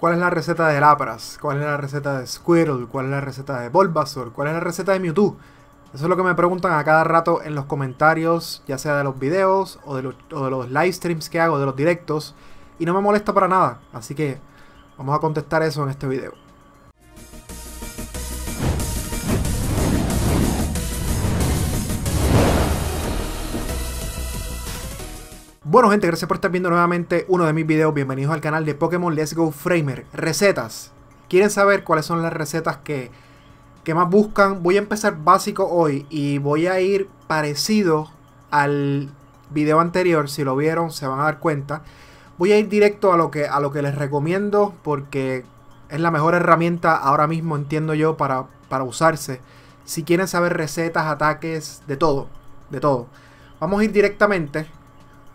¿Cuál es la receta de Lapras? ¿Cuál es la receta de Squirtle? ¿Cuál es la receta de Bulbasaur? ¿Cuál es la receta de Mewtwo? Eso es lo que me preguntan a cada rato en los comentarios, ya sea de los videos o de los, o de los live streams que hago, de los directos. Y no me molesta para nada. Así que vamos a contestar eso en este video. Bueno gente, gracias por estar viendo nuevamente uno de mis videos. Bienvenidos al canal de Pokémon Let's Go Framer. Recetas. ¿Quieren saber cuáles son las recetas que, que más buscan? Voy a empezar básico hoy y voy a ir parecido al video anterior. Si lo vieron se van a dar cuenta. Voy a ir directo a lo que, a lo que les recomiendo porque es la mejor herramienta ahora mismo, entiendo yo, para, para usarse. Si quieren saber recetas, ataques, de todo. De todo. Vamos a ir directamente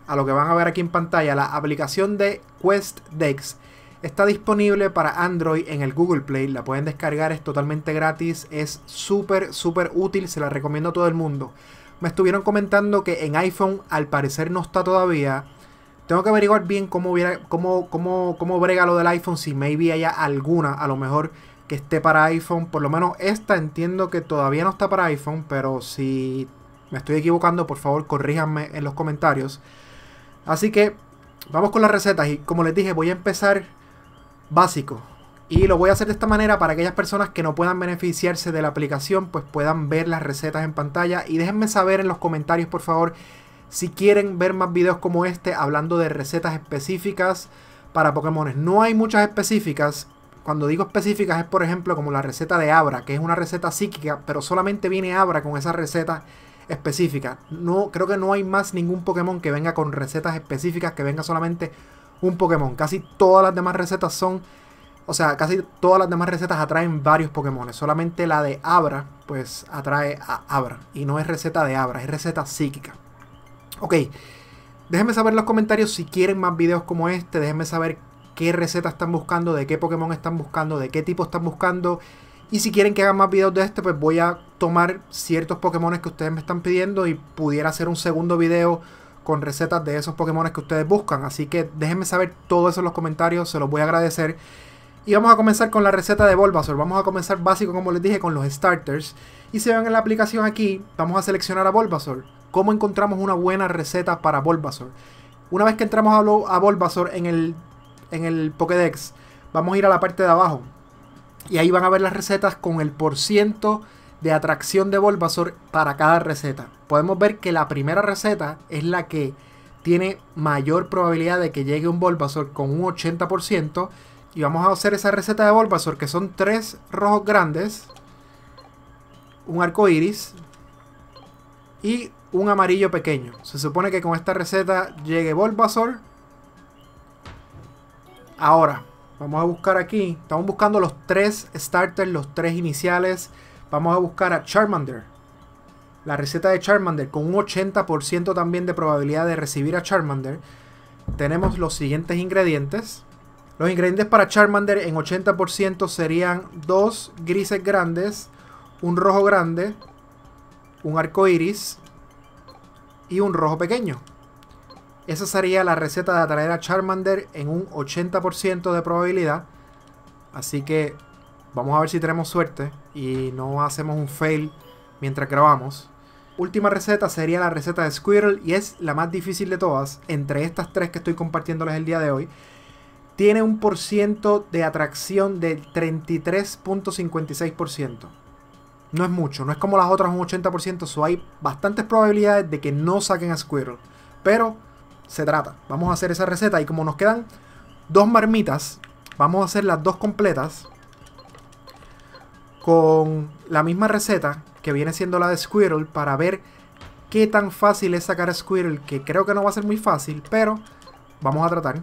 a lo que van a ver aquí en pantalla, la aplicación de Quest Dex está disponible para Android en el Google Play. La pueden descargar, es totalmente gratis, es súper, súper útil, se la recomiendo a todo el mundo. Me estuvieron comentando que en iPhone al parecer no está todavía. Tengo que averiguar bien cómo, cómo, cómo, cómo brega lo del iPhone, si maybe haya alguna, a lo mejor que esté para iPhone. Por lo menos esta entiendo que todavía no está para iPhone, pero si me estoy equivocando, por favor corríjanme en los comentarios. Así que vamos con las recetas y como les dije voy a empezar básico. Y lo voy a hacer de esta manera para aquellas personas que no puedan beneficiarse de la aplicación, pues puedan ver las recetas en pantalla. Y déjenme saber en los comentarios, por favor, si quieren ver más videos como este hablando de recetas específicas para pokémones No hay muchas específicas. Cuando digo específicas es, por ejemplo, como la receta de Abra, que es una receta psíquica, pero solamente viene Abra con esa receta específica No, creo que no hay más ningún Pokémon que venga con recetas específicas, que venga solamente un Pokémon. Casi todas las demás recetas son. O sea, casi todas las demás recetas atraen varios Pokémon. Solamente la de Abra, pues atrae a Abra. Y no es receta de Abra, es receta psíquica. Ok, déjenme saber en los comentarios si quieren más videos como este. Déjenme saber qué recetas están buscando, de qué Pokémon están buscando, de qué tipo están buscando. Y si quieren que haga más videos de este, pues voy a tomar ciertos Pokémon que ustedes me están pidiendo y pudiera hacer un segundo video con recetas de esos Pokémon que ustedes buscan. Así que déjenme saber todo eso en los comentarios, se los voy a agradecer. Y vamos a comenzar con la receta de Bulbasaur. Vamos a comenzar básico, como les dije, con los starters. Y si ven en la aplicación aquí, vamos a seleccionar a Bulbasaur. ¿Cómo encontramos una buena receta para Bulbasaur? Una vez que entramos a, a Bulbasaur en el, en el Pokédex, vamos a ir a la parte de abajo y ahí van a ver las recetas con el porciento de atracción de Bulbasaur para cada receta. Podemos ver que la primera receta es la que tiene mayor probabilidad de que llegue un Bulbasaur con un 80%. Y vamos a hacer esa receta de Bulbasaur, que son tres rojos grandes, un arco iris y un amarillo pequeño. Se supone que con esta receta llegue Bulbasaur. Ahora, Vamos a buscar aquí. Estamos buscando los tres starters, los tres iniciales. Vamos a buscar a Charmander. La receta de Charmander con un 80% también de probabilidad de recibir a Charmander. Tenemos los siguientes ingredientes. Los ingredientes para Charmander en 80% serían dos grises grandes, un rojo grande, un arco iris y un rojo pequeño. Esa sería la receta de atraer a Charmander en un 80% de probabilidad. Así que vamos a ver si tenemos suerte y no hacemos un fail mientras grabamos. Última receta sería la receta de Squirrel y es la más difícil de todas entre estas tres que estoy compartiéndoles el día de hoy. Tiene un por ciento de atracción del 33.56%. No es mucho, no es como las otras un 80%, so hay bastantes probabilidades de que no saquen a Squirrel. Pero se trata. Vamos a hacer esa receta y como nos quedan dos marmitas, vamos a hacer las dos completas con la misma receta que viene siendo la de Squirrel para ver qué tan fácil es sacar a Squirrel, que creo que no va a ser muy fácil, pero vamos a tratar.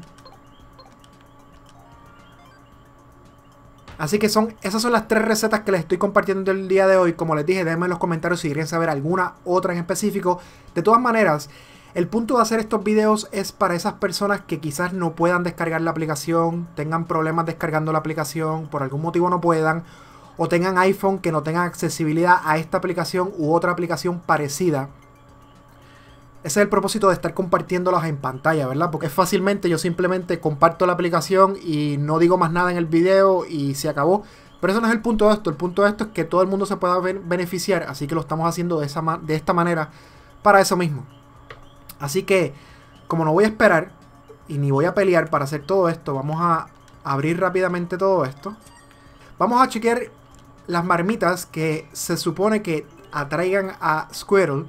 Así que son, esas son las tres recetas que les estoy compartiendo el día de hoy. Como les dije, déjenme en los comentarios si quieren saber alguna otra en específico. De todas maneras, el punto de hacer estos videos es para esas personas que quizás no puedan descargar la aplicación, tengan problemas descargando la aplicación, por algún motivo no puedan, o tengan iPhone que no tengan accesibilidad a esta aplicación u otra aplicación parecida. Ese es el propósito de estar compartiéndolas en pantalla, ¿verdad? Porque es fácilmente yo simplemente comparto la aplicación y no digo más nada en el video y se acabó. Pero eso no es el punto de esto. El punto de esto es que todo el mundo se pueda beneficiar, así que lo estamos haciendo de, de esta manera para eso mismo. Así que, como no voy a esperar y ni voy a pelear para hacer todo esto, vamos a abrir rápidamente todo esto. Vamos a chequear las marmitas que se supone que atraigan a Squirtle.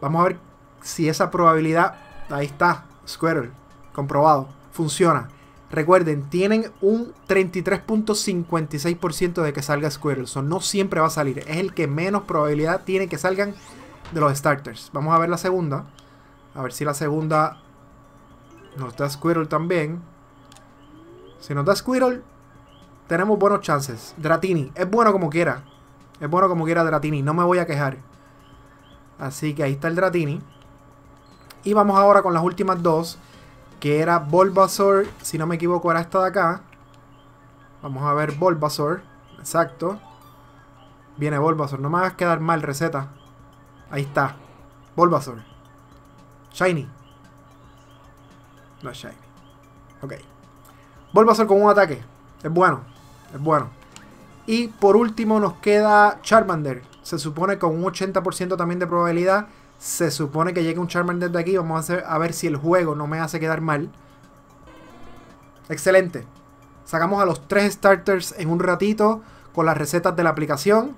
Vamos a ver si esa probabilidad... Ahí está, Squirtle, comprobado, funciona. Recuerden, tienen un 33.56% de que salga Squirtle. So, no siempre va a salir. Es el que menos probabilidad tiene que salgan de los starters. Vamos a ver la segunda. A ver si la segunda nos da Squirrel también. Si nos da Squirrel, tenemos buenos chances. Dratini, es bueno como quiera. Es bueno como quiera Dratini, no me voy a quejar. Así que ahí está el Dratini. Y vamos ahora con las últimas dos. Que era Bulbasaur, si no me equivoco, era esta de acá. Vamos a ver Bulbasaur. Exacto. Viene Bulbasaur. No me hagas quedar mal, receta. Ahí está. Bulbasaur. Shiny. No es Shiny. Ok. hacer con un ataque. Es bueno. Es bueno. Y por último nos queda Charmander. Se supone con un 80% también de probabilidad. Se supone que llegue un Charmander de aquí. Vamos a, hacer, a ver si el juego no me hace quedar mal. Excelente. Sacamos a los tres starters en un ratito con las recetas de la aplicación.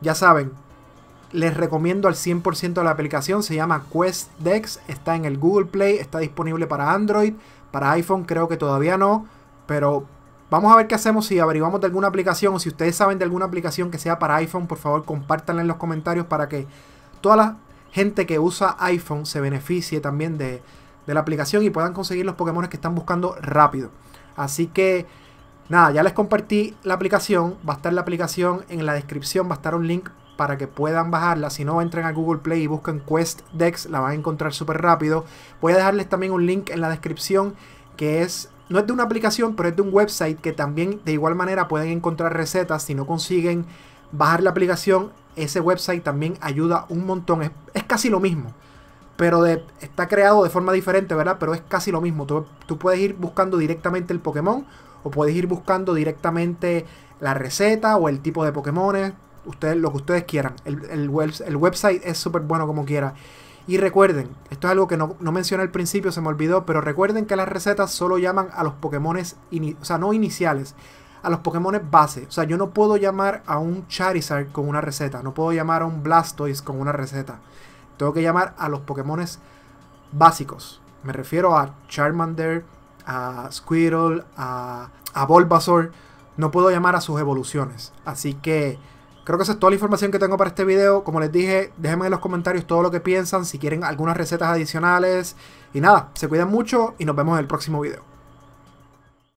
Ya saben, les recomiendo al 100% la aplicación. Se llama Quest Dex. Está en el Google Play. Está disponible para Android. Para iPhone creo que todavía no. Pero vamos a ver qué hacemos si averiguamos de alguna aplicación. O si ustedes saben de alguna aplicación que sea para iPhone, por favor compártanla en los comentarios para que toda la gente que usa iPhone se beneficie también de, de la aplicación y puedan conseguir los Pokémon que están buscando rápido. Así que... Nada, ya les compartí la aplicación, va a estar la aplicación en la descripción, va a estar un link para que puedan bajarla. Si no, entran a Google Play y buscan Quest Dex, la van a encontrar súper rápido. Voy a dejarles también un link en la descripción que es no es de una aplicación, pero es de un website que también de igual manera pueden encontrar recetas. Si no consiguen bajar la aplicación, ese website también ayuda un montón. Es, casi lo mismo, pero de, está creado de forma diferente, ¿verdad? Pero es casi lo mismo. Tú, tú, puedes ir buscando directamente el Pokémon o puedes ir buscando directamente la receta o el tipo de Pokémon ustedes, lo que ustedes quieran. El, el website es súper bueno como quiera. Y recuerden, esto es algo que no, mencioné al principio, se me olvidó, pero recuerden que las recetas solo llaman a los Pokémon, o sea, no iniciales, a los Pokémon base. O sea, yo no puedo llamar a un Charizard con una receta, no puedo llamar a un Blastoise con una receta. Tengo que llamar a los Pokémon básicos. Me refiero a Charmander, a Squirtle, a, a Bulbasaur. No puedo llamar a sus evoluciones. Así que Creo que esa es toda la información que tengo para este video. Como les dije, déjenme en los comentarios todo lo que piensan, si quieren algunas recetas adicionales. Y nada, se cuidan mucho y nos vemos en el próximo video.